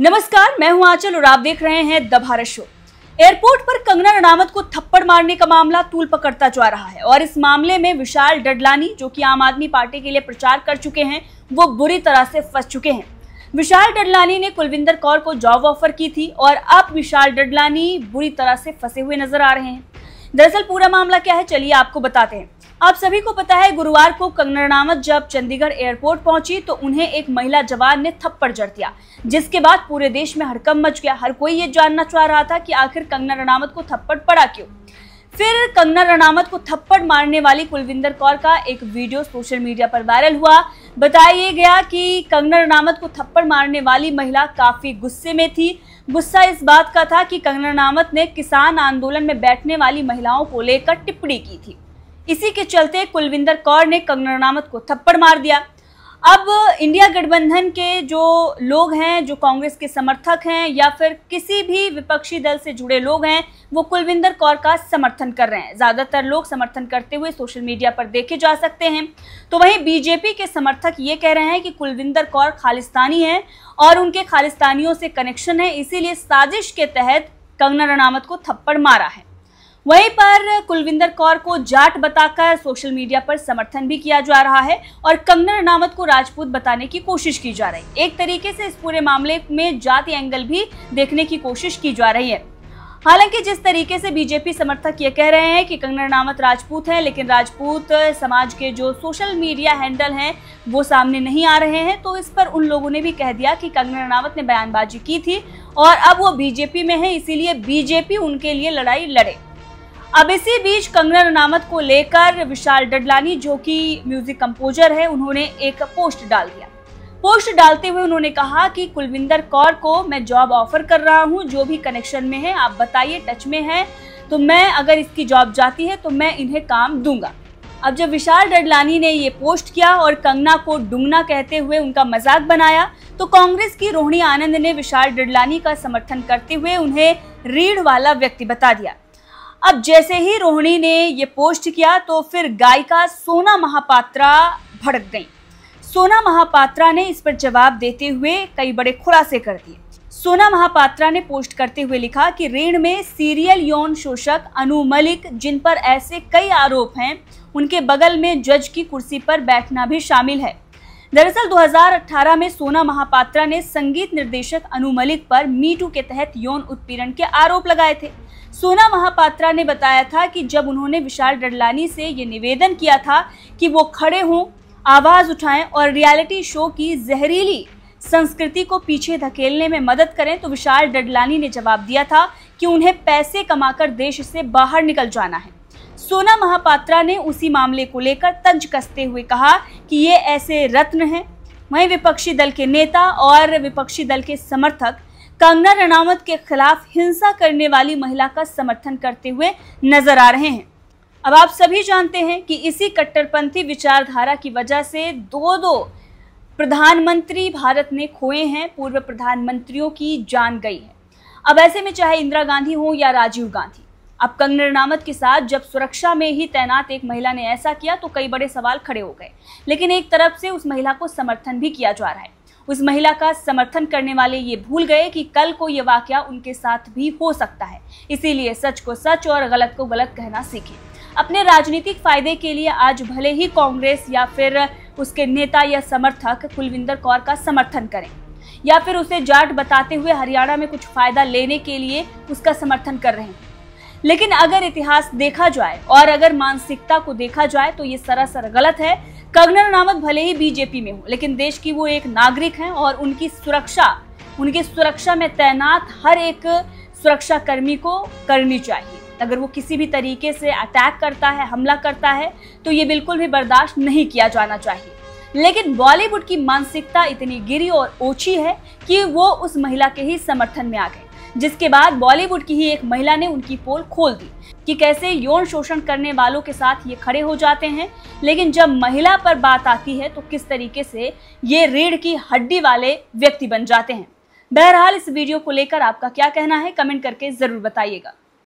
नमस्कार मैं हूं आंचल और आप देख रहे हैं द भारत शो एयरपोर्ट पर कंगना रणावत को थप्पड़ मारने का मामला तूल पकड़ता जा रहा है और इस मामले में विशाल डडलानी जो कि आम आदमी पार्टी के लिए प्रचार कर चुके हैं वो बुरी तरह से फंस चुके हैं विशाल डडलानी ने कुलविंदर कौर को जॉब ऑफर की थी और अब विशाल डडलानी बुरी तरह से फंसे हुए नजर आ रहे हैं दरअसल पूरा मामला क्या है चलिए आपको बताते हैं आप सभी को पता है गुरुवार को कंगना रणावत जब चंडीगढ़ एयरपोर्ट पहुंची तो उन्हें एक महिला जवान ने थप्पड़ जड़ दिया जिसके बाद पूरे देश में हड़कम मच गया हर कोई ये जानना चाह रहा था कि आखिर कंगना रणावत को थप्पड़ पड़ा क्यों फिर कंगना रणावत को थप्पड़ मारने वाली कुलविंदर कौर का एक वीडियो सोशल मीडिया पर वायरल हुआ बताया गया कि कंगना रणावत को थप्पड़ मारने वाली महिला काफी गुस्से में थी गुस्सा इस बात का था कि कंगना रणावत ने किसान आंदोलन में बैठने वाली महिलाओं को लेकर टिप्पणी की थी इसी के चलते कुलविंदर कौर ने कंगना रनावत को थप्पड़ मार दिया अब इंडिया गठबंधन के जो लोग हैं जो कांग्रेस के समर्थक हैं या फिर किसी भी विपक्षी दल से जुड़े लोग हैं वो कुलविंदर कौर का समर्थन कर रहे हैं ज़्यादातर लोग समर्थन करते हुए सोशल मीडिया पर देखे जा सकते हैं तो वहीं बीजेपी के समर्थक ये कह रहे हैं कि कुलविंदर कौर खालिस्तानी है और उनके खालिस्तानियों से कनेक्शन है इसीलिए साजिश के तहत कंगना रनावत को थप्पड़ मारा है वहीं पर कुलविंदर कौर को जाट बताकर सोशल मीडिया पर समर्थन भी किया जा रहा है और कंगना रनावत को राजपूत बताने की कोशिश की जा रही है एक तरीके से इस पूरे मामले में जाति एंगल भी देखने की कोशिश की जा रही है हालांकि जिस तरीके से बीजेपी समर्थक ये कह रहे हैं कि कंगना रनावत राजपूत है लेकिन राजपूत समाज के जो सोशल मीडिया हैंडल हैं वो सामने नहीं आ रहे हैं तो इस पर उन लोगों ने भी कह दिया कि कंगना रनावत ने बयानबाजी की थी और अब वो बीजेपी में है इसीलिए बीजेपी उनके लिए लड़ाई लड़े अब इसी बीच कंगना रनावत को लेकर विशाल डडलानी जो कि म्यूजिक कंपोजर है उन्होंने एक पोस्ट डाल दिया पोस्ट डालते हुए उन्होंने कहा कि कुलविंदर कौर को मैं जॉब ऑफर कर रहा हूं जो भी कनेक्शन में है आप बताइए टच में है तो मैं अगर इसकी जॉब जाती है तो मैं इन्हें काम दूंगा अब जब विशाल डडलानी ने ये पोस्ट किया और कंगना को डुंगना कहते हुए उनका मजाक बनाया तो कांग्रेस की रोहिणी आनंद ने विशाल डडलानी का समर्थन करते हुए उन्हें रीढ़ वाला व्यक्ति बता दिया अब जैसे ही रोहिणी ने ये पोस्ट किया तो फिर गायिका सोना महापात्रा भड़क गई सोना महापात्रा ने इस पर जवाब देते हुए कई बड़े खुलासे कर दिए सोना महापात्रा ने पोस्ट करते हुए लिखा कि रीण में सीरियल यौन शोषक अनु मलिक जिन पर ऐसे कई आरोप हैं उनके बगल में जज की कुर्सी पर बैठना भी शामिल है दरअसल 2018 में सोना महापात्रा ने संगीत निर्देशक अनु मलिक पर मीटू के तहत यौन उत्पीड़न के आरोप लगाए थे सोना महापात्रा ने बताया था कि जब उन्होंने विशाल डडलानी से ये निवेदन किया था कि वो खड़े हों आवाज़ उठाएं और रियलिटी शो की जहरीली संस्कृति को पीछे धकेलने में मदद करें तो विशाल डडलानी ने जवाब दिया था कि उन्हें पैसे कमाकर देश से बाहर निकल जाना है सोना महापात्रा ने उसी मामले को लेकर तंज कसते हुए कहा कि ये ऐसे रत्न हैं वहीं विपक्षी दल के नेता और विपक्षी दल के समर्थक कंगना रनावत के खिलाफ हिंसा करने वाली महिला का समर्थन करते हुए नजर आ रहे हैं अब आप सभी जानते हैं कि इसी कट्टरपंथी विचारधारा की वजह से दो दो प्रधानमंत्री भारत ने खोए हैं पूर्व प्रधानमंत्रियों की जान गई है अब ऐसे में चाहे इंदिरा गांधी हो या राजीव गांधी अब कंगना रनावत के साथ जब सुरक्षा में ही तैनात एक महिला ने ऐसा किया तो कई बड़े सवाल खड़े हो गए लेकिन एक तरफ से उस महिला को समर्थन भी किया जा रहा है उस महिला का समर्थन करने वाले ये भूल गए कि कल को ये वाक्य उनके साथ भी हो सकता है इसीलिए सच को सच और गलत को गलत कहना सीखें अपने राजनीतिक फायदे के लिए आज भले ही कांग्रेस या फिर उसके नेता या समर्थक कुलविंदर कौर का समर्थन करें या फिर उसे जाट बताते हुए हरियाणा में कुछ फायदा लेने के लिए उसका समर्थन कर रहे हैं लेकिन अगर इतिहास देखा जाए और अगर मानसिकता को देखा जाए तो ये सरासर गलत है कंगना रनावत भले ही बीजेपी में हो लेकिन देश की वो एक नागरिक हैं और उनकी सुरक्षा उनकी सुरक्षा में तैनात हर एक सुरक्षा कर्मी को करनी चाहिए अगर वो किसी भी तरीके से अटैक करता है हमला करता है तो ये बिल्कुल भी बर्दाश्त नहीं किया जाना चाहिए लेकिन बॉलीवुड की मानसिकता इतनी गिरी और ओछी है कि वो उस महिला के ही समर्थन में आ गए जिसके बाद बॉलीवुड की ही एक महिला ने उनकी पोल खोल दी कि कैसे यौन शोषण करने वालों के साथ ये खड़े हो जाते हैं लेकिन जब महिला पर बात आती है तो किस तरीके से ये रीढ़ की हड्डी वाले व्यक्ति बन जाते हैं बहरहाल इस वीडियो को लेकर आपका क्या कहना है कमेंट करके ज़रूर बताइएगा